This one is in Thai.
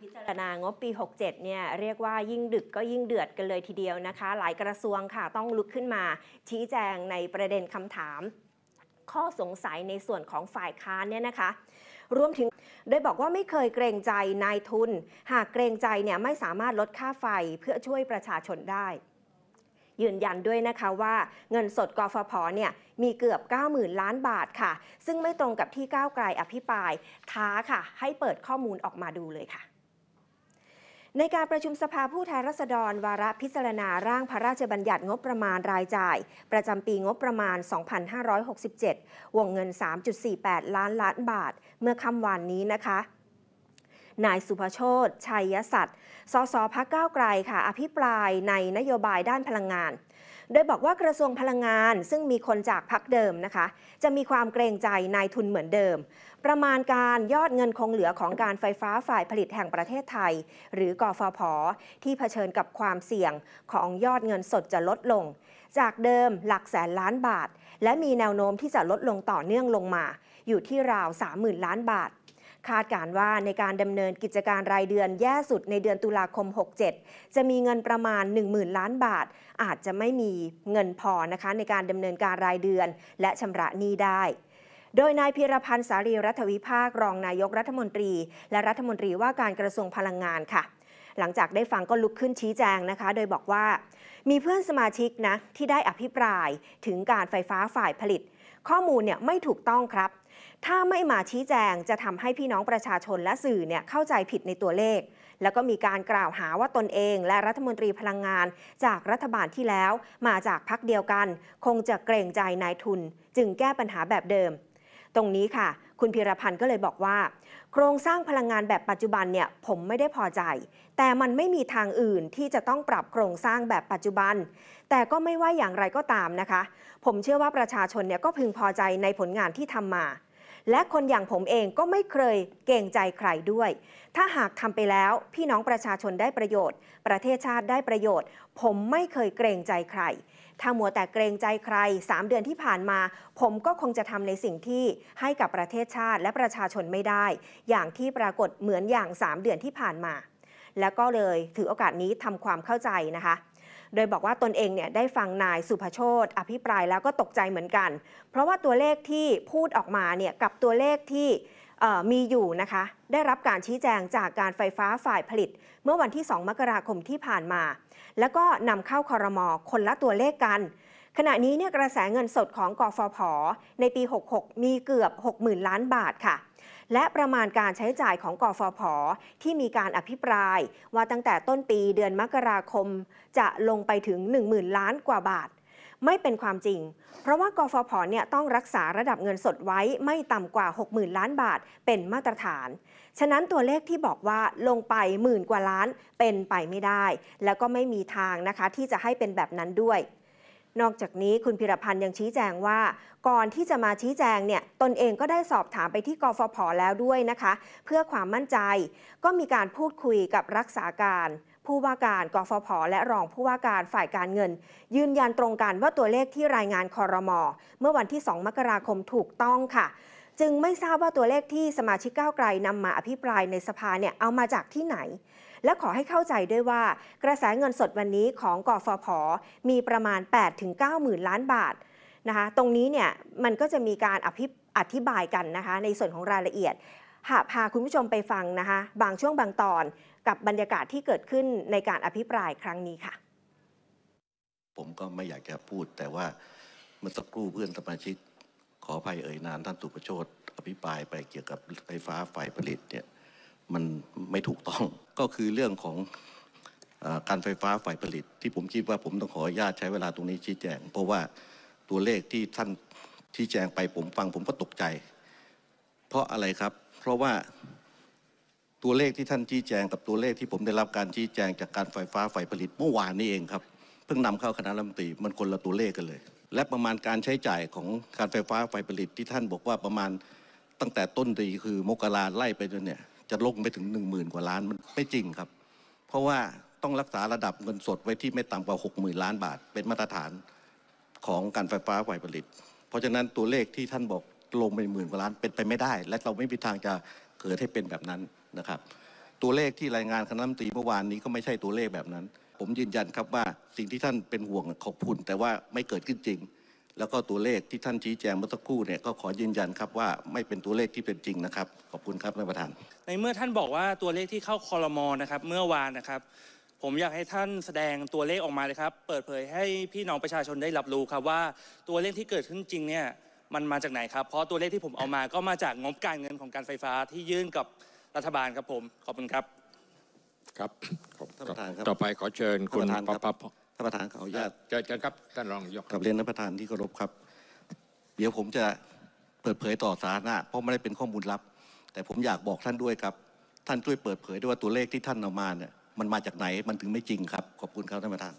พิจารณางบปี 67เนี่ยเรียกว่ายิ่งดึกก็ยิ่งเดือดกันเลยทีเดียวนะคะ หลายกระทรวงค่ะต้องลุกขึ้นมาชี้แจงในประเด็นคำถาม ข้อสงสัยในส่วนของฝ่ายค้านเนี่ยนะคะรวมถึงโดยบอกว่าไม่เคยเกรงใจนายทุน หากเกรงใจเนี่ยไม่สามารถลดค่าไฟเพื่อช่วยประชาชนได้ ยืนยันด้วยนะคะว่าเงินสดกฟผเนี่ยมีเกือบ90,000ล้านบาทค่ะ ซึ่งไม่ตรงกับที่ก้าวไกลอภิปรายท้าค่ะให้เปิดข้อมูลออกมาดูเลยค่ะในการประชุมสภาผู้แทนราษฎรวาระพิจารณาร่างพระราชบัญญัติงบประมาณรายจ่าย ประจำปีงบประมาณ 2567 วงเงิน 3.48 ล้านล้านบาท เมื่อค่ำวันนี้นะคะ นายสุภโชตชัยยศัตร์สสพักเก้าไกลค่ะ อภิปรายในนโยบายด้านพลังงานโดยบอกว่ากระทรวงพลังงาน ซึ่งมีคนจากพักเดิมนะคะ จะมีความเกรงใจนายทุนเหมือนเดิม ประมาณการยอดเงินคงเหลือของการไฟฟ้าฝ่ายผลิตแห่งประเทศไทย หรือกอฟผที่เผชิญกับความเสี่ยงของยอดเงินสดจะลดลง จากเดิมหลักแสนล้านบาท และมีแนวโน้มที่จะลดลงต่อเนื่องลงมา อยู่ที่ราว30,000ล้านบาทคาดการว่าในการดำเนินกิจการรายเดือนแย่สุดในเดือนตุลาคม 67 จะมีเงินประมาณ 10,000 ล้านบาท อาจจะไม่มีเงินพอนะคะในการดำเนินการรายเดือนและชำระหนี้ได้ โดยนายพิรพันธ์สารีรัฐวิภาค รองนายกรัฐมนตรี และรัฐมนตรีว่าการกระทรวงพลังงาน ค่ะหลังจากได้ฟังก็ลุกขึ้นชี้แจงนะคะ โดยบอกว่า มีเพื่อนสมาชิกนะที่ได้อภิปรายถึงการไฟฟ้าฝ่ายผลิต ข้อมูลเนี่ยไม่ถูกต้องครับ ถ้าไม่มาชี้แจงจะทำให้พี่น้องประชาชนและสื่อเนี่ยเข้าใจผิดในตัวเลข แล้วก็มีการกล่าวหาว่าตนเองและรัฐมนตรีพลังงาน จากรัฐบาลที่แล้ว มาจากพักเดียวกัน คงจะเกรงใจนายทุน จึงแก้ปัญหาแบบเดิม ตรงนี้ค่ะคุณพีรพันธ์ก็เลยบอกว่า โครงสร้างพลังงานแบบปัจจุบันเนี่ย ผมไม่ได้พอใจ แต่มันไม่มีทางอื่นที่จะต้องปรับโครงสร้างแบบปัจจุบัน แต่ก็ไม่ว่าอย่างไรก็ตามนะคะ ผมเชื่อว่าประชาชนเนี่ยก็พึงพอใจในผลงานที่ทำมาและคนอย่างผมเองก็ไม่เคยเก่งใจใครด้วย ถ้าหากทำไปแล้วพี่น้องประชาชนได้ประโยชน์ ประเทศชาติได้ประโยชน์ ผมไม่เคยเกรงใจใคร ถ้ามัวแต่เกรงใจใคร 3 เดือนที่ผ่านมา ผมก็คงจะทำในสิ่งที่ให้กับประเทศชาติและประชาชนไม่ได้ อย่างที่ปรากฏเหมือนอย่าง 3 เดือนที่ผ่านมาแล้วก็เลยถือโอกาสนี้ทำความเข้าใจนะคะ โดยบอกว่าตนเองเนี่ยได้ฟังนายสุภโชตอภิปรายแล้วก็ตกใจเหมือนกัน เพราะว่าตัวเลขที่พูดออกมาเนี่ยกับตัวเลขที่มีอยู่นะคะได้รับการชี้แจงจากการไฟฟ้าฝ่ายผลิต เมื่อวันที่ 2 มกราคมที่ผ่านมา แล้วก็นำเข้าคอรมอคนละตัวเลขกันขณะนี้เนี่ยกระแสเงินสดของกอฟผ ในปี 66 มีเกือบ 60,000ล้านบาทค่ะ และประมาณการใช้จ่ายของกอฟผ ที่มีการอภิปราย ว่าตั้งแต่ต้นปีเดือนมกราคม จะลงไปถึง10,000 ล้านกว่าบาท ไม่เป็นความจริง เพราะว่ากฟผ เนี่ยต้องรักษาระดับเงินสดไว้ไม่ต่ำกว่า 60,000 ล้านบาทเป็นมาตรฐาน ฉะนั้นตัวเลขที่บอกว่าลงไปหมื่นกว่าล้านเป็นไปไม่ได้ แล้วก็ไม่มีทางนะคะที่จะให้เป็นแบบนั้นด้วยนอกจากนี้คุณพิรพันธ์ยังชี้แจงว่า ก่อนที่จะมาชี้แจงเนี่ย ตนเองก็ได้สอบถามไปที่กฟผแล้วด้วยนะคะ เพื่อความมั่นใจ ก็มีการพูดคุยกับรักษาการ ผู้ว่าการกฟผและรองผู้ว่าการฝ่ายการเงิน ยืนยันตรงกันว่าตัวเลขที่รายงานคอรมอเมื่อวันที่ 2 มกราคมถูกต้องค่ะ จึงไม่ทราบว่าตัวเลขที่สมาชิกก้าวไกลนำมาอภิปรายในสภาเนี่ยเอามาจากที่ไหนและขอให้เข้าใจด้วยว่ากระแสเงินสดวันนี้ของกอฟผมีประมาณ8-9หมื่นล้านบาทนะคะตรงนี้เนี่ยมันก็จะมีการอภิอธิบายกันนะคะในส่วนของรายละเอียดหาพาคุณผู้ชมไปฟังนะคะบางช่วงบางตอนกับบรรยากาศที่เกิดขึ้นในการอภิปรายครั้งนี้ค่ะ ผมก็ไม่อยากจะพูดแต่ว่าเมื่อสักครู่เพื่อนสมาชิกขออภัยเอ่ยนามท่านสุประโชตอภิปรายไปเกี่ยวกับไฟฟ้าฝ่ายผลิตเนี่ยมันไม่ถูกต้อง ก็คือเรื่องของการไฟฟ้าฝ่ายผลิต ที่ผมคิดว่าผมต้องขออนุญาตใช้เวลาตรงนี้ชี้แจง เพราะว่าตัวเลขที่ท่านชี้แจงไปผมฟังผมก็ตกใจ เพราะอะไรครับ เพราะว่าตัวเลขที่ท่านชี้แจงกับตัวเลขที่ผมได้รับการชี้แจงจากการไฟฟ้าฝ่ายผลิตเมื่อวานนี้เองครับเพิ่งนำเข้าคณะรัฐมนตรีมันคนละตัวเลขกันเลย และประมาณการใช้จ่ายของการไฟฟ้าฝ่ายผลิตที่ท่านบอกว่าประมาณตั้งแต่ต้นปีคือมกราไล่ไปจนเนี่ยจะลงไปถึงหนึ่งหมื่นกว่าล้านมันไม่จริงครับ เพราะว่าต้องรักษาระดับเงินสดไว้ที่ไม่ต่ำกว่าหกหมื่นล้านบาทเป็นมาตรฐานของการไฟฟ้าฝ่ายผลิต เพราะฉะนั้นตัวเลขที่ท่านบอกลงไปหมื่นกว่าล้านเป็นไปไม่ได้ และเราไม่มีทางจะเกิดให้เป็นแบบนั้นนะครับ ตัวเลขที่รายงานคณะรัฐมนตรีเมื่อวานนี้ก็ไม่ใช่ตัวเลขแบบนั้น ผมยืนยันครับว่าสิ่งที่ท่านเป็นห่วงขอบคุณแต่ว่าไม่เกิดขึ้นจริงแล้วก็ตัวเลขที่ท่านชี้แจงเมื่อสักครู่เนี่ยก็ขอยืนยันครับว่าไม่เป็นตัวเลขที่เป็นจริงนะครับ ขอบคุณครับท่านประธาน ในเมื่อท่านบอกว่าตัวเลขที่เข้าคอรมอนะครับเมื่อวานนะครับ ผมอยากให้ท่านแสดงตัวเลขออกมาเลยครับ เปิดเผยให้พี่น้องประชาชนได้รับรู้ครับว่าตัวเลขที่เกิดขึ้นจริงเนี่ยมันมาจากไหนครับ เพราะตัวเลขที่ผมเอามาก็มาจากงบการเงินของการไฟฟ้าที่ยื่นกับรัฐบาลครับผม ขอบคุณครับ ครับขอบท่านประธานครับต่อไปขอเชิญคุณประพัปภพท่านประธานขออนุญาตเชิญครับ ท่านรองยกกับเรียนท่านประธานที่เคารพครับ เดี๋ยวผมจะเปิดเผยต่อสาธารณะเพราะไม่ได้เป็นข้อมูลลับ แต่ผมอยากบอกท่านด้วยครับ ท่านช่วยเปิดเผยด้วยว่าตัวเลขที่ท่านเอามาเนี่ย มันมาจากไหน มันถึงไม่จริงครับ ขอบคุณครับท่านประธาน